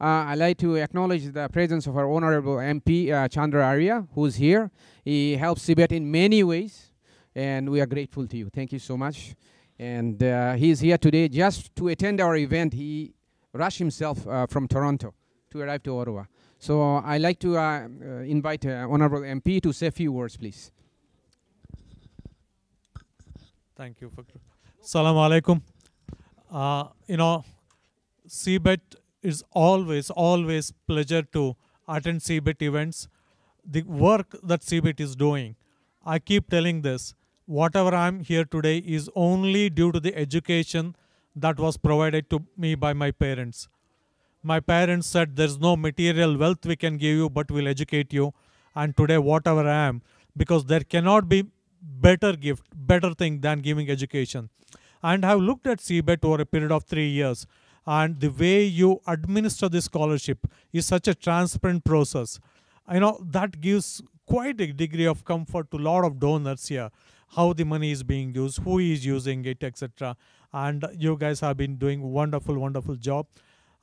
Uh, I'd like to acknowledge the presence of our Honorable MP uh, Chandra Arya, who's here. He helps Tibet in many ways, and we are grateful to you. Thank you so much. And uh, he is here today just to attend our event. He rushed himself from Toronto to arrive to Ottawa. So I'd like to uh, uh, invite Honorable MP to say a few words, please. Thank you. Salam alaikum. you know, CBET it's always, always pleasure to attend CBIT events. The work that CBIT is doing, I keep telling this, whatever I'm here today is only due to the education that was provided to me by my parents. My parents said, there's no material wealth we can give you, but we'll educate you. And today, whatever I am, because there cannot be better gift, better thing than giving education. And I've looked at CBET over a period of three years and the way you administer this scholarship is such a transparent process. You know, that gives quite a degree of comfort to a lot of donors here, how the money is being used, who is using it, etc. And you guys have been doing wonderful, wonderful job.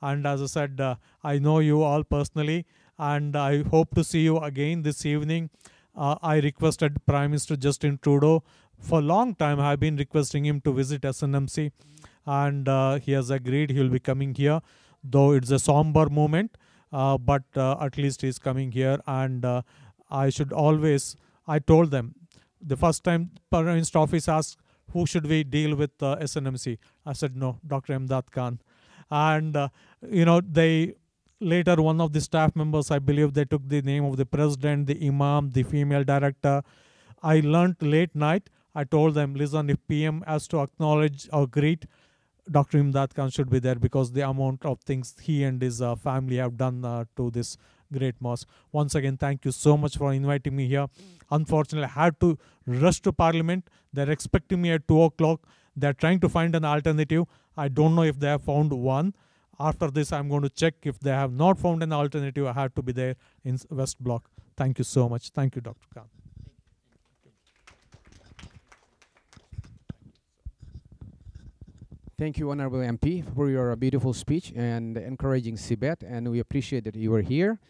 And as I said, uh, I know you all personally, and I hope to see you again this evening. Uh, I requested Prime Minister Justin Trudeau for a long time. I've been requesting him to visit SNMC and uh, he has agreed he will be coming here though it's a somber moment uh, but uh, at least he's coming here and I should always I told them the first time Parvin's office asked who should we deal with uh, SNMC I said no Dr. Amdad Khan and uh, you know they later one of the staff members I believe they took the name of the president the imam the female director I learnt late night I told them listen if PM has to acknowledge or greet Dr. Imdad Khan should be there because the amount of things he and his uh, family have done uh, to this great mosque. Once again, thank you so much for inviting me here. Unfortunately, I had to rush to Parliament. They're expecting me at 2 o'clock. They're trying to find an alternative. I don't know if they have found one. After this, I'm going to check if they have not found an alternative. I had to be there in West Block. Thank you so much. Thank you, Dr. Khan. Thank you, Honorable MP, for your beautiful speech and encouraging CBET, and we appreciate that you were here.